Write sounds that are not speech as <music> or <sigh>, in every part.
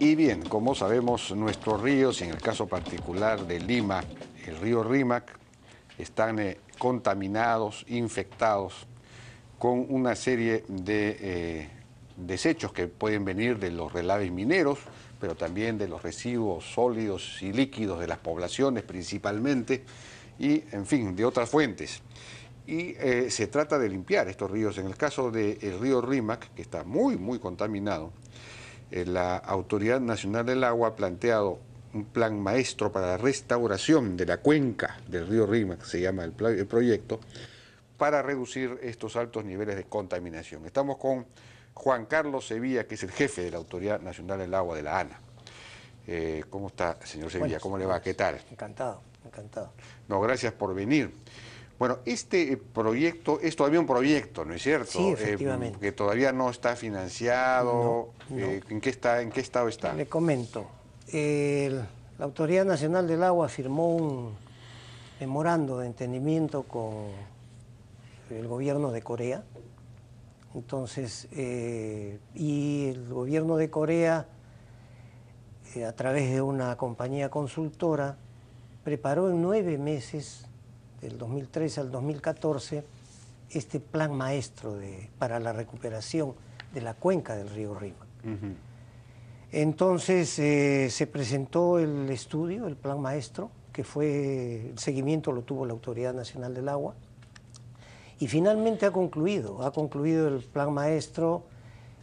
Y bien, como sabemos, nuestros ríos, en el caso particular de Lima, el río Rímac, están eh, contaminados, infectados con una serie de eh, desechos que pueden venir de los relaves mineros, pero también de los residuos sólidos y líquidos de las poblaciones principalmente, y en fin, de otras fuentes. Y eh, se trata de limpiar estos ríos. En el caso del río Rímac, que está muy, muy contaminado, eh, la Autoridad Nacional del Agua ha planteado un plan maestro para la restauración de la cuenca del río Rímac, se llama el, proyecto, para reducir estos altos niveles de contaminación. Estamos con Juan Carlos Sevilla, que es el jefe de la Autoridad Nacional del Agua de la ANA. Eh, ¿Cómo está, señor Sevilla? ¿Cómo le va? ¿Qué tal? Encantado, encantado. No, gracias por venir. Bueno, este eh, proyecto es todavía un proyecto, ¿no es cierto? Sí, eh, efectivamente. que todavía no está financiado. Eh, ¿en, qué está, ¿En qué estado está? Le comento. la Autoridad Nacional del Agua firmó un memorando de entendimiento con el gobierno de Corea. Entonces, y el gobierno de Corea, a través de una compañía consultora, preparó en nueve meses del 2013 al 2014, este plan maestro de, para la recuperación de la cuenca del río Rima. Entonces eh, se presentó el estudio, el plan maestro, que fue, el seguimiento lo tuvo la Autoridad Nacional del Agua, y finalmente ha concluido, ha concluido el plan maestro,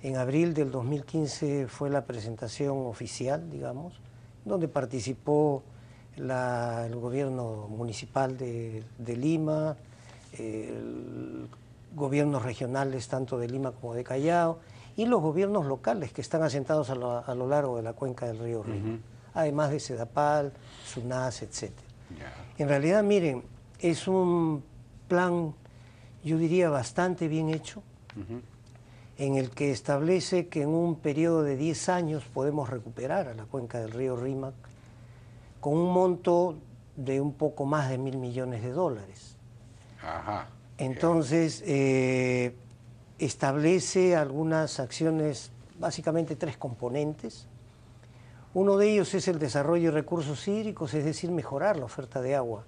en abril del 2015 fue la presentación oficial, digamos, donde participó el gobierno municipal de, Lima, gobiernos regionales tanto de Lima como de Callao y los gobiernos locales que están asentados a lo, largo de la cuenca del río Río, además de Sedapal, Sunas, etc. En realidad, miren, es un plan, yo diría, bastante bien hecho, en el que establece que en un periodo de 10 años podemos recuperar a la cuenca del río Rímac con un monto de un poco más de mil millones de dólares. Ajá. Entonces, eh, establece algunas acciones, básicamente tres componentes. Uno de ellos es el desarrollo de recursos hídricos, es decir, mejorar la oferta de agua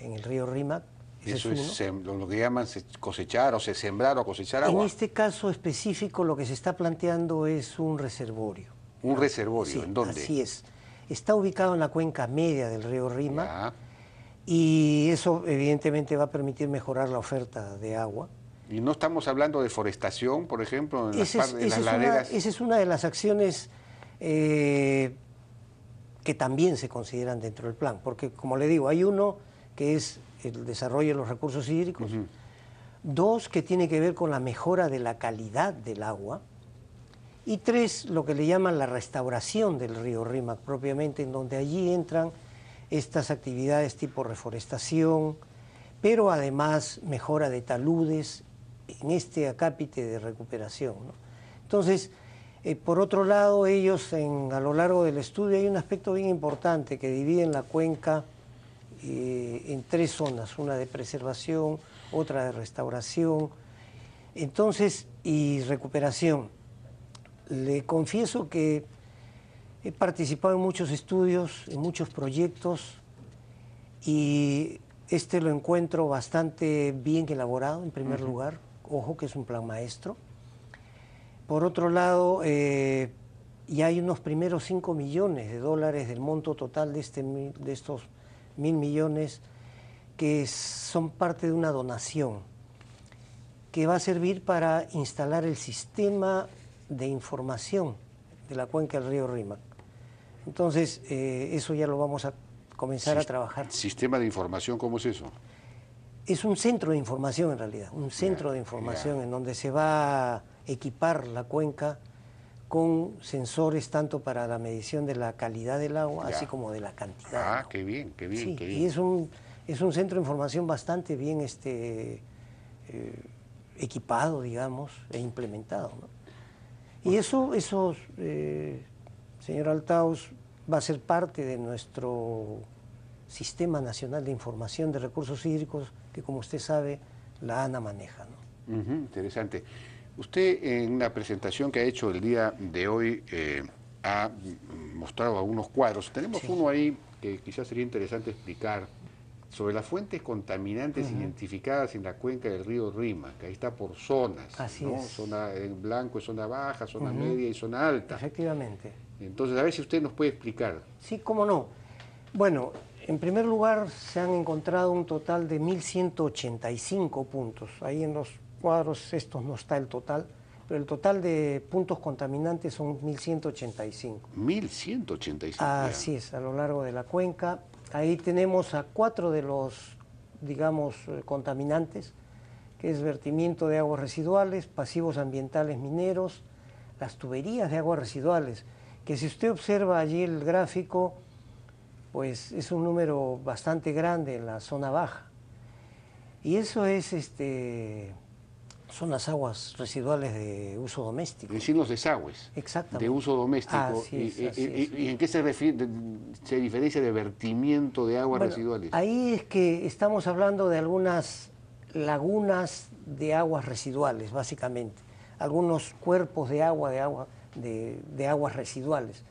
en el río Rímac. Eso es, lo que llaman cosechar o se sembrar o cosechar agua. En este caso específico lo que se está planteando es un reservorio. ¿Un reservorio? ¿En dónde? Así es. Está ubicado en la cuenca media del río Rima y eso evidentemente va a permitir mejorar la oferta de agua. ¿Y no estamos hablando de forestación, por ejemplo, en las, laderas? esa es una de las acciones eh, que también se consideran dentro del plan, porque como le digo, hay uno que es el desarrollo de los recursos hídricos, dos que tiene que ver con la mejora de la calidad del agua, y tres, lo que le llaman la restauración del río Rímac propiamente, en donde allí entran estas actividades tipo reforestación, pero además mejora de taludes en este acápite de recuperación. Entonces, eh, por otro lado, ellos en, a lo largo del estudio hay un aspecto bien importante que dividen la cuenca eh, en tres zonas, una de preservación, otra de restauración, entonces, y recuperación le confieso que he participado en muchos estudios, en muchos proyectos y este lo encuentro bastante bien elaborado, en primer lugar. Ojo que es un plan maestro. Por otro lado, eh, ya hay unos primeros 5 millones de dólares del monto total de, este, de estos mil millones que son parte de una donación que va a servir para instalar el sistema de información de la cuenca del río Rímac. Entonces, eh, eso ya lo vamos a comenzar a trabajar. ¿Sistema de información cómo es eso? Es un centro de información en realidad, un centro de información en donde se va a equipar la cuenca con sensores tanto para la medición de la calidad del agua, así como de la cantidad. Ah, qué bien, qué bien, Y es un, es un centro de información bastante bien este, eh, equipado, digamos, e implementado. ¿no? Y eso, eso eh, señor Altaus, va a ser parte de nuestro Sistema Nacional de Información de Recursos Hídricos, que como usted sabe, la ANA maneja. interesante. Usted en la presentación que ha hecho el día de hoy eh, ha mostrado algunos cuadros. Tenemos uno ahí que quizás sería interesante explicar sobre las fuentes contaminantes identificadas en la cuenca del río Rima, que ahí está por zonas, Así ¿no? es. zona en blanco es zona baja, zona media y zona alta. Efectivamente. Entonces, a ver si usted nos puede explicar. Sí, cómo no. Bueno, en primer lugar se han encontrado un total de 1.185 puntos. Ahí en los cuadros estos no está el total, pero el total de puntos contaminantes son 1.185. 1.185. Así es, a lo largo de la cuenca Ahí tenemos a cuatro de los, digamos, eh, contaminantes, que es vertimiento de aguas residuales, pasivos ambientales mineros, las tuberías de aguas residuales, que si usted observa allí el gráfico, pues es un número bastante grande en la zona baja. Y eso es este, son las aguas residuales de uso doméstico. los desagües. Exactamente. De uso doméstico. y, en qué se, se diferencia de vertimiento de aguas residuales? Ahí es que estamos hablando de algunas lagunas de aguas residuales, básicamente. Algunos cuerpos de agua, de, agua, de aguas residuales.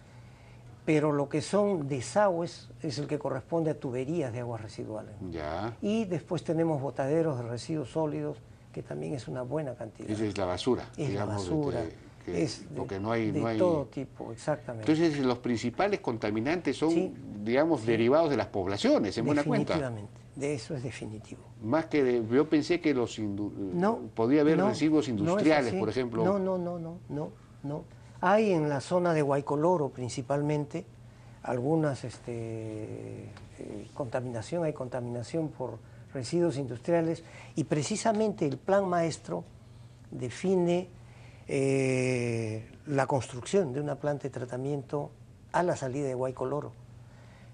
Pero lo que son desagües es el que corresponde a tuberías de aguas residuales. Ya. Y después tenemos botaderos de residuos sólidos, que también es una buena cantidad. Esa es la basura, es digamos. La basura. es de, todo tipo, exactamente. Entonces los principales contaminantes son, digamos, derivados de las poblaciones, en buena cuenta. Definitivamente, de eso es definitivo. Más que de, yo pensé que los no, podía haber residuos industriales, por ejemplo. No, no, no, no, no, Hay en la zona de Guaycoloro principalmente algunas este, eh, contaminación, hay contaminación por residuos industriales y precisamente el plan maestro define eh, la construcción de una planta de tratamiento a la salida de Guaycoloro.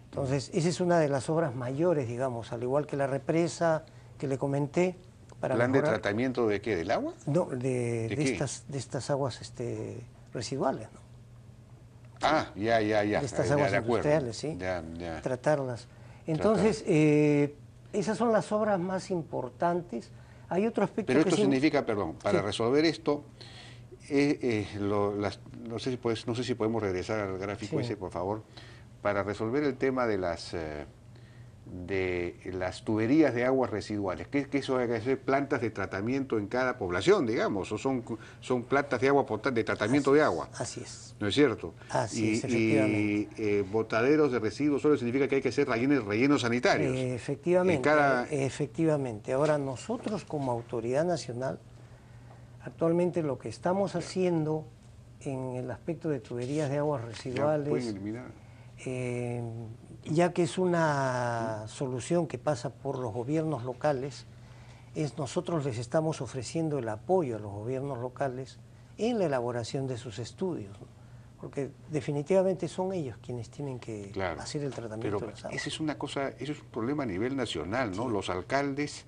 Entonces, esa es una de las obras mayores, digamos, al igual que la represa que le comenté. Para ¿Plan de tratamiento de qué? ¿Del agua? No, de, ¿De, estas, de estas aguas este, residuales. ¿no? Ah, ya, ya, ya. De estas aguas industriales, ¿sí? Ya, ya. Tratarlas. Entonces, eh, esas son las obras más importantes. Hay otro aspecto Pero esto significa, perdón, para resolver esto, eh, eh, no, sé si podemos regresar al gráfico ese, por favor, para resolver el tema de las... Eh, de las tuberías de aguas residuales, que, que eso hay que hacer plantas de tratamiento en cada población, digamos, o son, son plantas de agua de tratamiento de agua. así es. ¿No es cierto? Así es, efectivamente. Y eh, botaderos de residuos solo significa que hay que hacer rellenos, sanitarios. Eh, efectivamente, efectivamente. Ahora, nosotros como autoridad nacional, actualmente lo que estamos haciendo en el aspecto de tuberías de aguas residuales... Ya pueden eliminar. Eh, ya que es una solución que pasa por los gobiernos locales, es nosotros les estamos ofreciendo el apoyo a los gobiernos locales en la elaboración de sus estudios, porque definitivamente son ellos quienes tienen que hacer el tratamiento. es una cosa, eso es un problema a nivel nacional, ¿no? Los alcaldes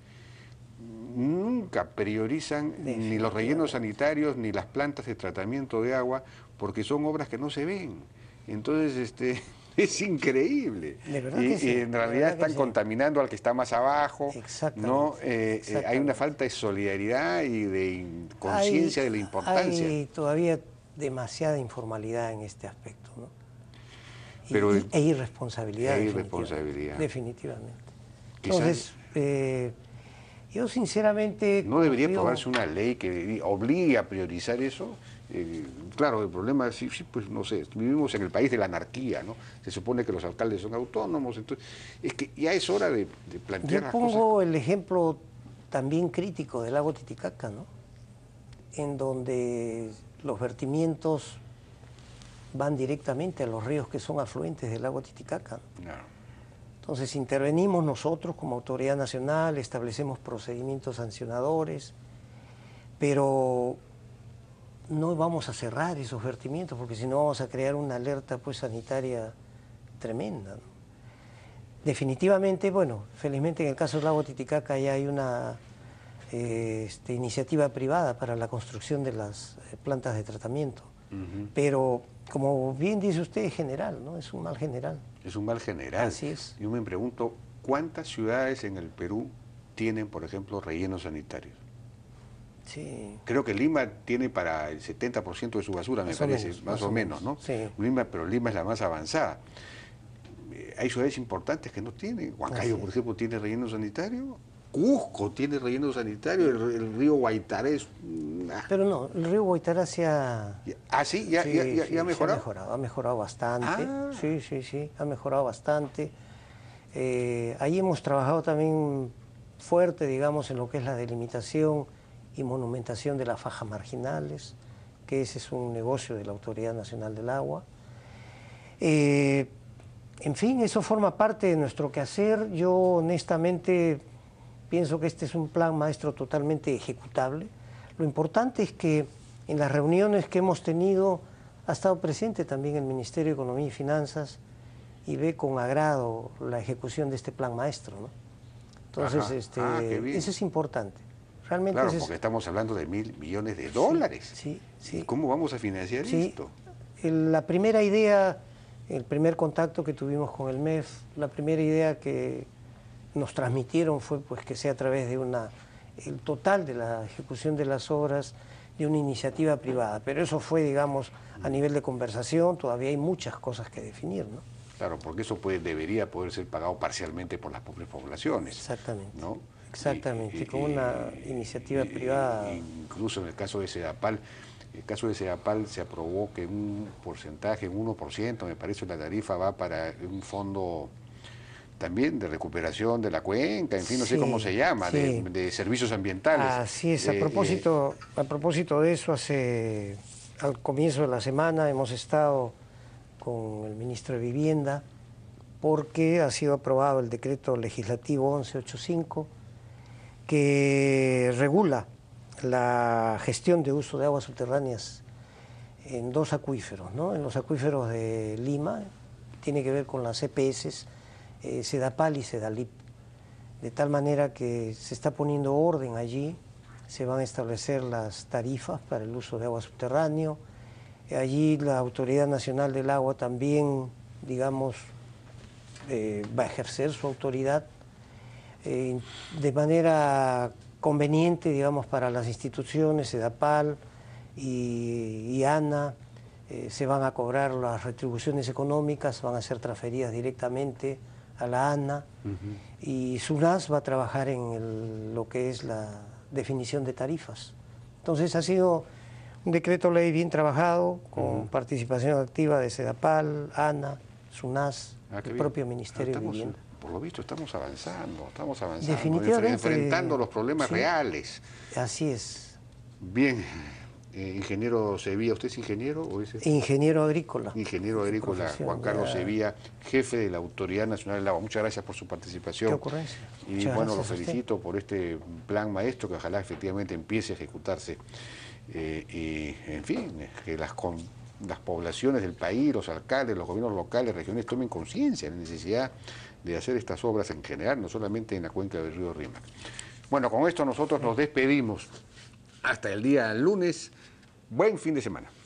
nunca priorizan ni los rellenos sanitarios ni las plantas de tratamiento de agua porque son obras que no se ven. Entonces, este, <laughs> Es increíble. De verdad y, en realidad están contaminando al que está más abajo. ¿no? Eh, eh, hay una falta de solidaridad y de conciencia de la importancia. Hay todavía demasiada informalidad en este aspecto. ¿no? Pero, e irresponsabilidad. E irresponsabilidad. Definitivamente. Entonces, eh, yo sinceramente... ¿No debería aprobarse una ley que obligue a priorizar eso? Eh, claro, el problema es, sí, pues no sé, vivimos en el país de la anarquía, ¿no? Se supone que los alcaldes son autónomos, entonces es que ya es hora de, plantear. Yo pongo el ejemplo también crítico del lago Titicaca, ¿no? En donde los vertimientos van directamente a los ríos que son afluentes del lago Titicaca. Entonces intervenimos nosotros como autoridad nacional, establecemos procedimientos sancionadores, pero no vamos a cerrar esos vertimientos porque si no vamos a crear una alerta pues sanitaria tremenda. Definitivamente, bueno, felizmente en el caso del lago Titicaca ya hay una eh, este, iniciativa privada para la construcción de las eh, plantas de tratamiento, pero como bien dice usted, es general, ¿no? Es un mal general. Es un mal general. Así es. Yo me pregunto, ¿cuántas ciudades en el Perú tienen, por ejemplo, rellenos sanitarios? Creo que Lima tiene para el 70% de su basura, me parece, más, o menos, ¿no? Lima, pero Lima es la más avanzada. Eh, hay ciudades importantes que no tienen. Huancayo, por ejemplo, tiene relleno sanitario. Cusco tiene relleno sanitario, el, río Guaitaré es... Ah. Pero no, el río Guaitaré se ha... ¿Ah, sí? ¿Ya, ya, ha mejorado? ha mejorado? bastante. Ah. Sí, sí, sí, ha mejorado bastante. Eh, ahí hemos trabajado también fuerte, digamos, en lo que es la delimitación y monumentación de las fajas marginales, que ese es un negocio de la Autoridad Nacional del Agua. Eh, en fin, eso forma parte de nuestro quehacer. Yo honestamente pienso que este es un plan maestro totalmente ejecutable. Lo importante es que en las reuniones que hemos tenido ha estado presente también el Ministerio de Economía y Finanzas y ve con agrado la ejecución de este plan maestro. Entonces, este, ah, eso es importante claro, porque estamos hablando de mil millones de dólares. Sí, sí. ¿Cómo vamos a financiar esto? La primera idea, el primer contacto que tuvimos con el MEF, la primera idea que nos transmitieron fue pues que sea a través de una el total de la ejecución de las obras de una iniciativa privada. Pero eso fue, digamos, a nivel de conversación, todavía hay muchas cosas que definir, ¿no? Claro, porque eso puede, debería poder ser pagado parcialmente por las pobres poblaciones. Exactamente. ¿no? Exactamente, con una iniciativa privada. E incluso en el caso de Sedapal, el caso de Sedapal se aprobó que un porcentaje, un 1%, me parece, la tarifa va para un fondo también de recuperación de la cuenca, en fin, no sé cómo se llama, de, servicios ambientales. Así es, a eh, propósito, eh, a propósito de eso, hace al comienzo de la semana hemos estado con el ministro de Vivienda porque ha sido aprobado el decreto legislativo 1185 que regula la gestión de uso de aguas subterráneas en dos acuíferos, ¿no? en los acuíferos de Lima, tiene que ver con las EPS, eh, Sedapal y Sedalip, de tal manera que se está poniendo orden allí, se van a establecer las tarifas para el uso de agua subterráneo, allí la Autoridad Nacional del Agua también, digamos, eh, va a ejercer su autoridad eh, de manera conveniente, digamos, para las instituciones, SEDAPAL y, ANA, eh, se van a cobrar las retribuciones económicas, van a ser transferidas directamente a la ANA y SUNAS va a trabajar en lo que es la definición de tarifas. Entonces ha sido un decreto ley bien trabajado, con participación activa de SEDAPAL, ANA, SUNAS, ah, el propio Ministerio de Vivienda por lo visto estamos avanzando, estamos avanzando, Definitivamente, enfrentando los problemas reales. Así es. Bien, eh, ingeniero Sevilla, ¿usted es ingeniero o es este? Ingeniero agrícola. Ingeniero agrícola, Juan Carlos Sevilla, jefe de la Autoridad Nacional del Agua. Muchas gracias por su participación. Qué ocurrencia. Y bueno, lo felicito por este plan maestro que ojalá efectivamente empiece a ejecutarse. Eh, y en fin, eh, que las con las poblaciones del país, los alcaldes, los gobiernos locales, regiones tomen conciencia de la necesidad de hacer estas obras en general, no solamente en la cuenca del río Rima. Bueno, con esto nosotros nos despedimos. Hasta el día lunes. Buen fin de semana.